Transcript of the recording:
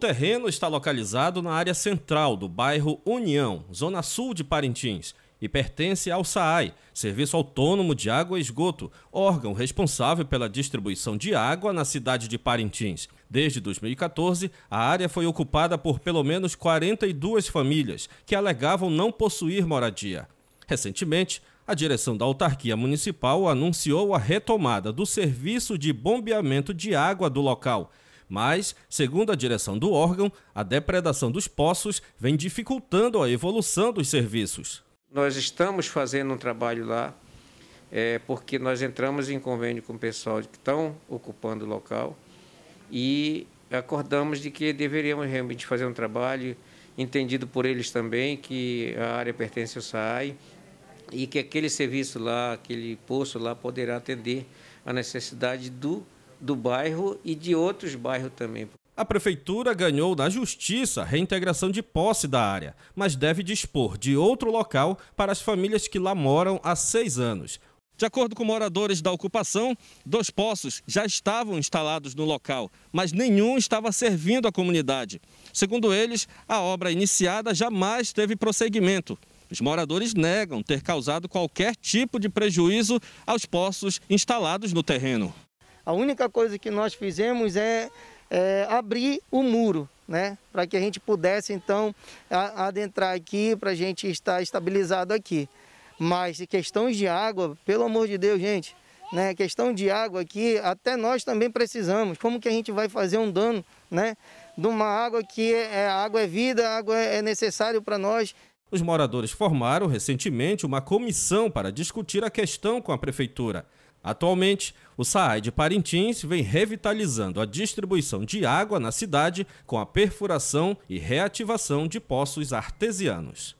terreno está localizado na área central do bairro União, zona sul de Parintins, e pertence ao SAAI, Serviço Autônomo de Água e Esgoto, órgão responsável pela distribuição de água na cidade de Parintins. Desde 2014, a área foi ocupada por pelo menos 42 famílias que alegavam não possuir moradia. Recentemente, a direção da autarquia municipal anunciou a retomada do serviço de bombeamento de água do local. Mas, segundo a direção do órgão, a depredação dos poços vem dificultando a evolução dos serviços. Nós estamos fazendo um trabalho lá, é, porque nós entramos em convênio com o pessoal que estão ocupando o local e acordamos de que deveríamos realmente fazer um trabalho entendido por eles também que a área pertence ao SAAI e que aquele serviço lá, aquele poço lá poderá atender a necessidade do do bairro e de outros bairros também. A prefeitura ganhou na justiça reintegração de posse da área, mas deve dispor de outro local para as famílias que lá moram há seis anos. De acordo com moradores da ocupação, dois poços já estavam instalados no local, mas nenhum estava servindo à comunidade. Segundo eles, a obra iniciada jamais teve prosseguimento. Os moradores negam ter causado qualquer tipo de prejuízo aos poços instalados no terreno. A única coisa que nós fizemos é, é abrir o muro, né? Para que a gente pudesse, então, adentrar aqui, para a gente estar estabilizado aqui. Mas questões de água, pelo amor de Deus, gente, né? Questão de água aqui, até nós também precisamos. Como que a gente vai fazer um dano, né? De uma água que é, é água é vida, água é necessário para nós. Os moradores formaram recentemente uma comissão para discutir a questão com a prefeitura. Atualmente, o SAAI de Parintins vem revitalizando a distribuição de água na cidade com a perfuração e reativação de poços artesianos.